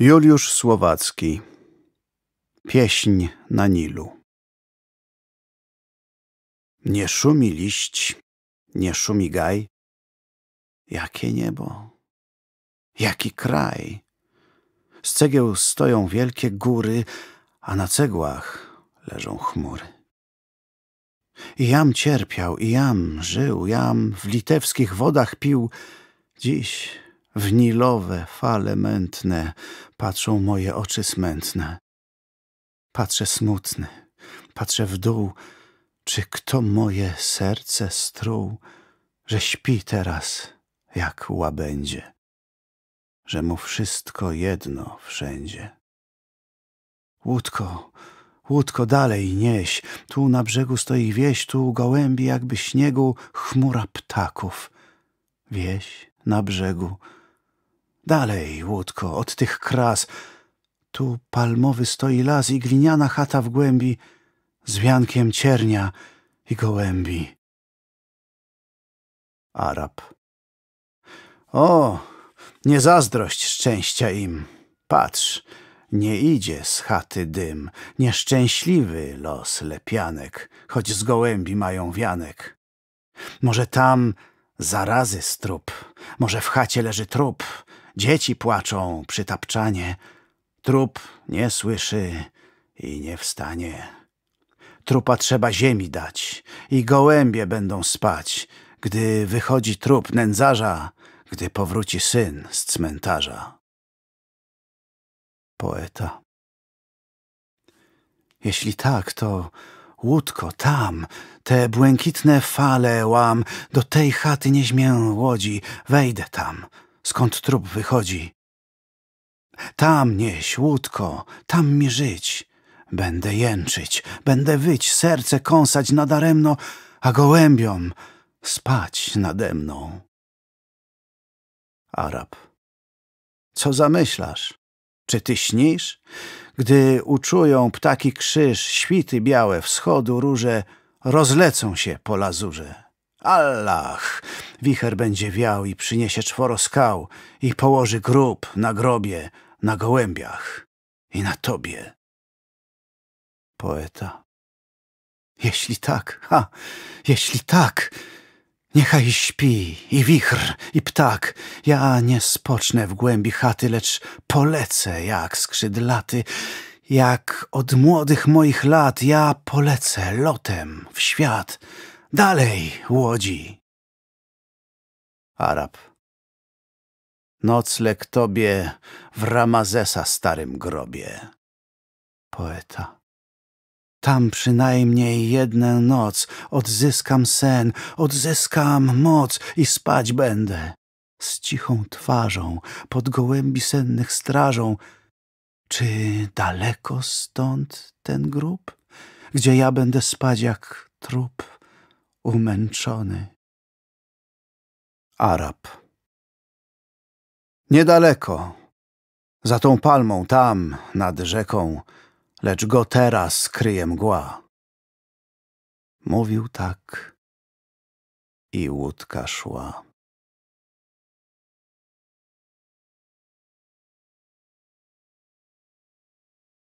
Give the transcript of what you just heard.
Juliusz Słowacki Pieśń na Nilu Nie szumi liść, nie szumi gaj. Jakie niebo, jaki kraj. Z cegieł stoją wielkie góry, a na cegłach leżą chmury. I jam cierpiał, i jam żył, jam w litewskich wodach pił. Dziś w nilowe fale mętne patrzą moje oczy smętne. Patrzę smutny, patrzę w dół, czy kto moje serce struł, że śpi teraz jak łabędzie, że mu wszystko jedno wszędzie. Łódko, łódko dalej nieś, tu na brzegu stoi wieś, tu gołębi jakby śniegu, chmura ptaków. Wieś na brzegu, Dalej, łódko, od tych kras. Tu palmowy stoi las i gliniana chata w głębi z wiankiem ciernia i gołębi. Arab. O, nie zazdrość szczęścia im. Patrz, nie idzie z chaty dym. Nieszczęśliwy los lepianek, choć z gołębi mają wianek. Może tam zarazy strup, może w chacie leży trup, Dzieci płaczą, przytapczanie. Trup nie słyszy i nie wstanie. Trupa trzeba ziemi dać i gołębie będą spać, gdy wychodzi trup nędzarza, gdy powróci syn z cmentarza. Poeta Jeśli tak, to łódko tam, te błękitne fale łam, do tej chaty nieźmię łodzi, wejdę tam – skąd trup wychodzi. Tam nieś, łódko, tam mi żyć. Będę jęczyć, będę wyć, serce kąsać nadaremno, a gołębiom spać nademną. Arab. Co zamyślasz? Czy ty śnisz? Gdy uczują ptaki krzyż, świty białe, wschodu róże, rozlecą się po lazurze. Allah! Wicher będzie wiał i przyniesie czworo skał i położy grób na grobie, na gołębiach i na tobie. Poeta. Jeśli tak, ha, jeśli tak, niechaj śpi i wichr i ptak. Ja nie spocznę w głębi chaty, lecz polecę jak skrzydlaty, jak od młodych moich lat ja polecę lotem w świat Dalej, łodzi! Arab. Nocleg tobie w Ramazesa starym grobie. Poeta. Tam przynajmniej jedną noc odzyskam sen, odzyskam moc i spać będę. Z cichą twarzą, pod gołębi sennych strażą. Czy daleko stąd ten grób, gdzie ja będę spać jak trup? umęczony. Arab. Niedaleko, za tą palmą, tam, nad rzeką, lecz go teraz kryje mgła. Mówił tak i łódka szła.